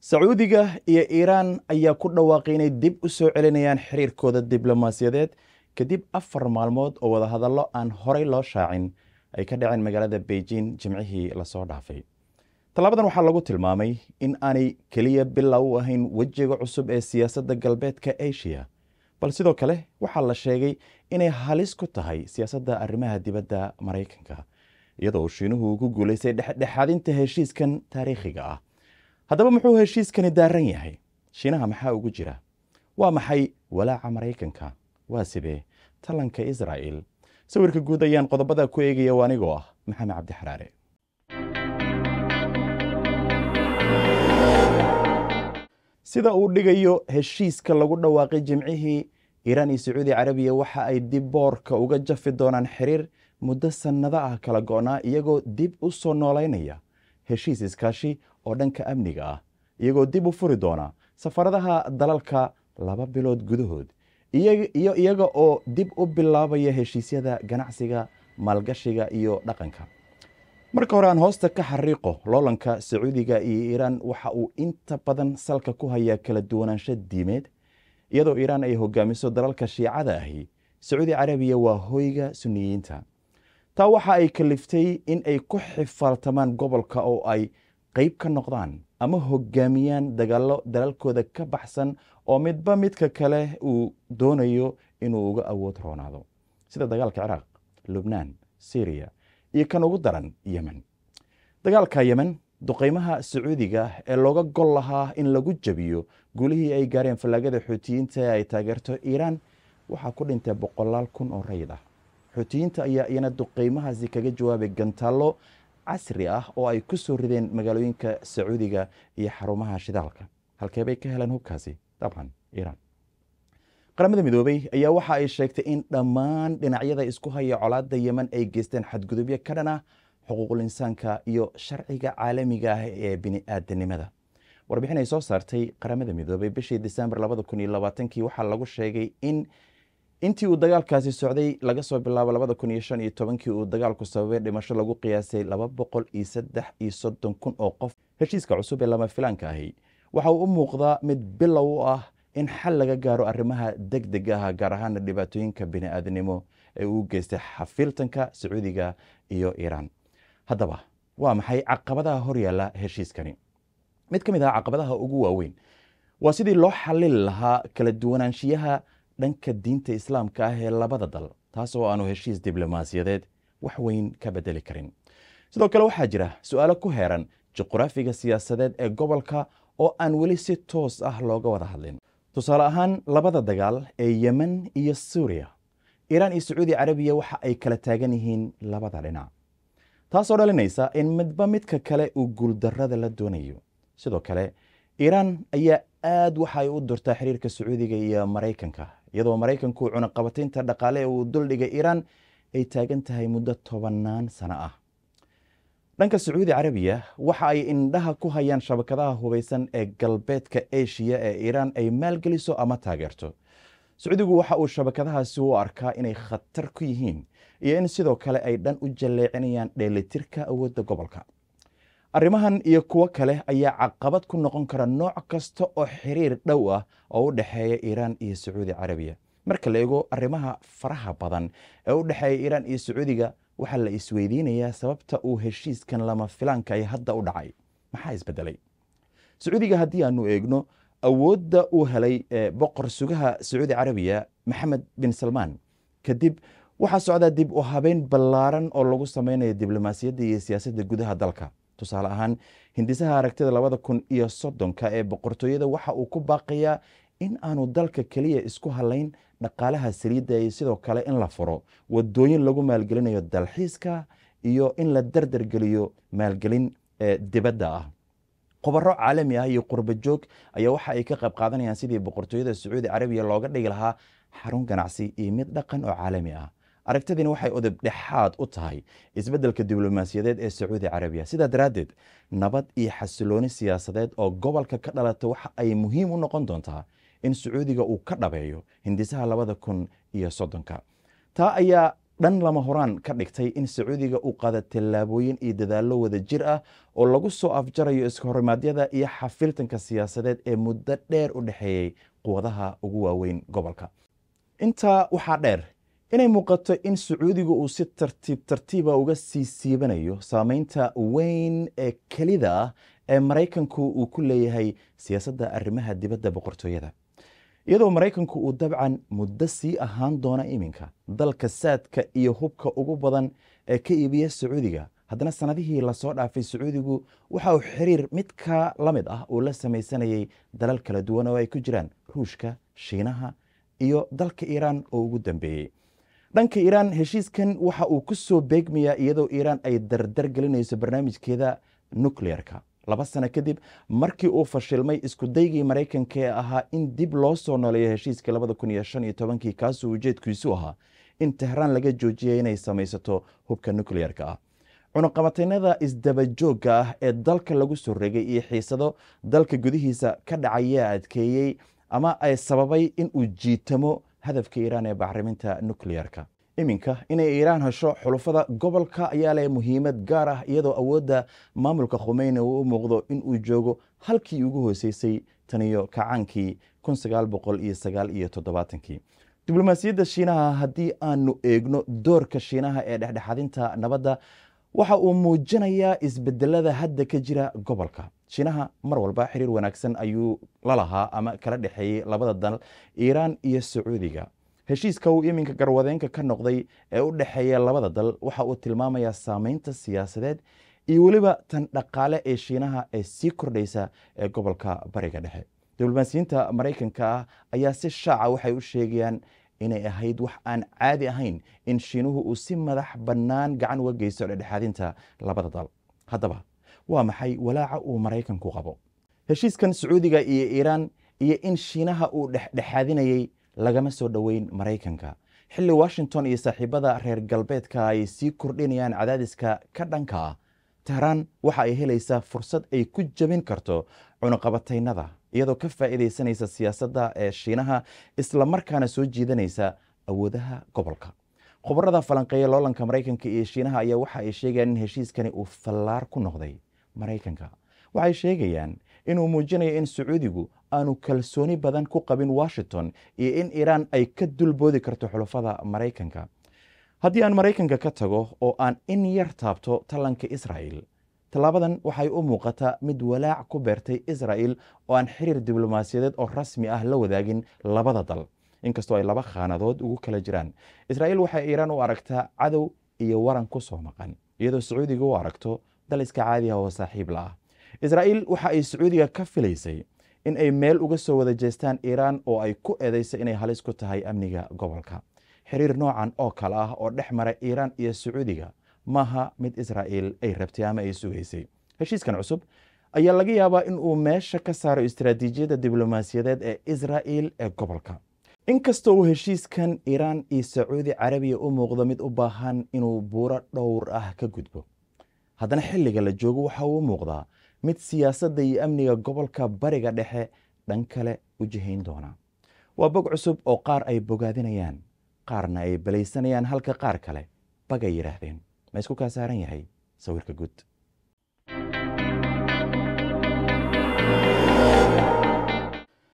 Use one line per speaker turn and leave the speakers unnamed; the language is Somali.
sacuudiga iyo iiraan ayaa ku dhawaaqay inay dib u soo celinayaan xiriirkooda diblomaasiyadeed kadib afar maalmood oo wadahadallo aan horey loo shaacin ay ka dhaceen magaalada beijing jimcihii lasoo dhaafay tallaabadan waxaa lagu tilmaamay in aanay keliya bilow u ahayn wejiga cusub ee siyaasadda galbeedka asiya bal sidoo kale waxaa la sheegay inay halis ku tahay siyaasadda arrimaha dibadda maraykanka iyadoo shiinuhu ku guulaystay dhexdhexaadinta heshiiskan taariikhiga ah haddaba muxuu heshiiskani daaran yahay shiinaha maxaa ugu jira waa maxay walaaca maraykanka waa sidee talanka israa'il sawirka guud ayaan qodobada ku eegaya w anigoo ah maxamed cabdixaraare sida uu dhigayo heshiiska lagu dhawaaqay jimcihii iiraan iyo sacuudi carabiya waxa ay dib boorka uga jafi doonaan xiriir muddo sannado ah kala go'naa iyagoo dib u soo noolaynaya heshiis iskaashi oo dhanka amniga ah iyagoo dib u furi doona safaradaha dalalka laba bilood gudahood iyo iyaga oo dib u bilaabaya heshiisyada ganacsiga maalgashiga iyo dhaqanka marka hore aan hoosta ka xariiqo loolanka sacuudiga iyo iiraan waxa uu inta badan salka ku hayaa kala duwanaansho diimeed iyadoo iiraan ay hogaamiso dalalka shiicada ahi sacuudi carabiya waa hoyga suniyiinta taa waxa ay kaliftay in ay ku xifaaltamaan gobolka oo ay qayb ka noqdaan ama hogaamiyaan dagaalo dalalkooda ka baxsan oo midba midka kale uu doonayo inuu uga awood roonaado sida dagaalka ciraaq lubnaan syriya iyo kan ugu daran yemen dagaalka yemen duqeymaha sacuudiga ah ee looga gol lahaa in lagu jabiyo guulihii ay gaareen fallaagada xoutiyiinta ee ay taageerto iiraan waxaa ku dhintay boqolaal kun oo rayid ah xoutiyiinta ayaa iyana duqeymahaasi kaga jawaabay gantaallo casri ah oo ay ku soo rideen magaalooyinka sacuudiga iyo xarumaha shidaalka halkee bay ka heleen hubkaasi dabcan iiraan qaramada midoobey ayaa waxa ay sheegtay in dhammaan dhinacyada isku haya colaada yeman ay geysteen xadgudubyo ka dhan ah xuquuqul iyo sharciga caalamiga ah ee bini'aadanimada warbixin ay soo saartay qaramada midoobey bishii disembar waxaa lagu sheegay in intii uu dagaalkaasi socday laga soo bilaabo labada kun iyo shan iyo tobankii uu dagaalku sababay dhimasho lagu qiyaasay laba boqol iyo saddex iyo soddon kun oo qof heshiiska cusub ee lama filaanka ahi waxa uu u muuqdaa mid bilow u ah in xal laga gaaro arrimaha deg dega ah gaar ahaana dhibaatooyinka bini-aadnimo ee uu geystay xafiiltanka sacuudiga iyo iiraan haddaba waa maxay caqabadaha horyaalla heshiiskani mid ka mid ah caqabadaha ugu waaweyn waa sidii loo xallili lahaa kala duwanaanshiyaha dhanka diinta islaamka ah ee labada dal taas oo aanu heshiis diblomaasiyadeed wax weyn ka bedeli karin sidoo kale waxaa jira suaalo ku heeran juqraafiga siyaasadeed ee gobolka oo aan weli si toos ah looga wada hadlin tusaale ahaan labada dagaal ee yemen iyo suuriya iiraan iyo sacuudi carabiya waxa ay kala taagan yihiin labada dhinac taasoo dhalinaysa in midba midka kale uu guuldarada la doonayo sidoo kale iiraan ayaa aada waxaay u durtaa xiriirka sacuudiga iyo maraykanka iyadoo maraykanku cunaqabataynta dhaqaale ee uu duldhiga iiraan ay taagan tahay muddo tobannaan sano ah dhanka sacuudi carabiya waxa ay indhaha ku hayaan shabakadaha hubaysan ee galbeedka eshiya ee iiraan ay maalgeliso ama taageerto sacuudigu waxa uu shabakadahaasi u arkaa inay khatar ku yihiin iyo in sidoo kale ay dhan u jalleecinayaan dheelitirka awoodda gobolka arrimahan iyo kuwo kale ayaa caqabad ku noqon kara nooc kasta oo xiriir dhow ah oo u dhexeeya iiraan iyo sacuudi carabiya marka la eego arrimaha faraha badan ee u dhexeeya iiraan iyo sacuudiga waxaa la isweydiinayaa sababta uu heshiiskan lama filaanka ay hadda u dhacay maxaa isbedelay sacuudiga haddii aanu eegno awoodda uu helay boqor sugaha sacuudi carabiya maxamed bin salmaan kadib waxaa socdaa dib u habeyn ballaaran oo lagu samaynayo diblomaasiyadda iyo siyaasadda gudaha dalka tusaale ahaan hindisaha aragtida labada kun iyo soddonka ee boqortooyada waxa uu ku baaqayaa in aanu dalka keliya isku halayn dhaqaalaha saliidda iyo sidoo kale in la furo wadooyin lagu maalgelinayo dalxiiska iyo in la dardargeliyo maalgelin ee dibadda ah khubaro caalami ah iyo qurbo joog ayaa waxa ay ka qayb qaadanayaan sidii boqortooyada sacuudi carabiya looga dhigi lahaa xarun ganacsi iyo mid dhaqan oo caalami ah aragtidani waxay udub dhexaad u tahay isbeddelka diblomaasiyadeed ee sacuudi carabiya sidaa daraaddeed nabad iyo xasilooni siyaasadeed oo gobolka ka dhalata waxa ay muhiim u noqon doontaa in sacuudiga uu ka dhabeeyo hindisaha labada kun iyo soddonka taa ayaa dhan lama horaan ka dhigtay in sacuudiga uu qaada tallaabooyin iyo dadaallo wada jir ah oo lagu soo afjarayo iskahorrimaadyada iyo xafiltanka siyaasadeed ee muddo dheer u dhexeeyey quwadaha ugu waaweyn gobolka intaa waxaa dheer inay muuqato in sacuudiga uu si tartiib tartiiba ah uga sii siibanayo saameynta weyn ee kelida ah ee maraykanku uu ku leeyahay siyaasadda arrimaha dibadda boqortooyada iyadoo maraykanku uu dabcan muddo sii ahaan doona iminka dalka saadka iyo hubka ugu badan ee ka iibiya sacuudiga haddana sannadihii lasoo dhaafay sacuudigu waxa uu xiriir midka la mid ah uu la samaysanayay dalal kala duwan oo ay ku jiraan ruushka shiinaha iyo dalka iiraan oo ugu dambeeyey dhanka iiraan heshiiskan waxa uu ku soo beegmayaa iyadoo iiraan ay dardar gelinayso barnaamijkeeda nucleerka laba sano kadib markii uu fashilmay iskudaygii maraykanka ee ahaa in dib loo soo noleeyo heshiiskii labada kun iyo shan iyo tobankii kaasoo ujeedkiisu ahaa in tehraan laga joojiyay inay samaysato hubka nucleerka ah cunuqabataynada is-dabajoogga ah ee dalka lagu soo regay iyo xiisado dalka gudihiisa ka dhacayaa adkeeyey ama ay sababay in uu jiitamo hadafka iiraan ee bacriminta nukleerka iminka inay iiraan hesho xulufada gobolka ayaa leh muhiimad gaar ah iyadoo awoodda maamulka khumeyni uu u muuqdo in uu joogo halkii ugu hooseysay taniyo kacaankii diblomaasiyadda shiinaha haddii aanu eegno doorka shiinaha ee dhexdhexadinta nabadda waxa uu muujinayaa isbedelada hadda ka jira gobolka shiinaha mar walba xiriir wanaagsan ayuu la lahaa ama kala dhexeeyey labada dal iiraan iyo sacuudiga heshiiska uu iminka garwadeenka ka noqday ee u dhexeeya labada dal waxa uu tilmaamayaa saameynta siyaasadeed iyo weliba tan dhaqaale ee shiinaha ee sii kordhaysa ee gobolka bariga dhexe diblomaasiyiinta maraykanka ah ayaa si shaaca ah waxay u sheegayaan inay ahayd wax aan caadi ahayn in shiinuhu uu si madax bannaan gacan uga geysto dhexdhexaadinta labada dal haddaba waa maxay walaaca uu maraykanku qabo heshiiskan sacuudiga iyo iiraan iyo in shiinaha uu dhexdhexaadinayay lagama soo dhoweyn maraykanka xilli washington iyo saaxiibada reer galbeedka ay sii kordhinayaan cadaadiska ka dhanka ah tehraan waxa ay helaysaa fursad ay ku jebin karto cunuqabataynada iyadoo ka faaiidaysanaysa siyaasadda ee shiinaha isla markaana soo jiidanaysa awoodaha gobolka khubarada falanqeeya loolanka maraykanka iyo shiinaha ayaa waxa ay sheegayaan in heshiiskani uu fallaar ku noqday maraykanka waxay sheegayaan inuu muujinayo in sacuudigu aanu kalsooni badan ku qabin washington iyo in iiraan ay ka dulboodi karto xulafada maraykanka haddii aan maraykanka ka tago oo aan in yar taabto tallanka israa'el tallaabadan waxay u muuqataa mid walaac ku beertay israa'el oo aan xiriir diblomaasiyadeed oo rasmi ah la wadaagin labada dal inkastoo ay laba khaanadood ugu kala jiraan israa'el waxay iiraan u aragtaa cadow iyo waran ku soo maqan iyadoo sacuudiga u aragto dal iska caadi ah oo saaxiib la ah israa'il waxa ay sacuudiga ka filaysay in ay meel uga soo wada jeestaan iiraan oo ay ku eedaysa inay halis ku tahay amniga gobolka xiriir noocan oo kale ah oo dhex mara iiraan iyo sacuudiga maaha mid israa'il ay rabtay ama ay sugaysay heshiiskan cusub ayaa laga yaabaa inuu meesha ka saaro istaraatiijiyadda diblomaasiyadeed ee israa'il ee gobolka inkastoo uu heshiiskan iiraan iyo sacuudi carabiya u muuqdo mid u baahan inuu buuro dhowr ah ka gudbo haddana xilliga la joogo waxa uu muuqdaa mid siyaasadda iyo amniga gobolka bariga dhexe dhan kale u jihayn doona waa bog cusub oo qaar ay bogaadinayaan qaarna ay balaysanayaan halka qaar kale bagay yidhaahdeen ma isku kaa saaran yahay sawirka guud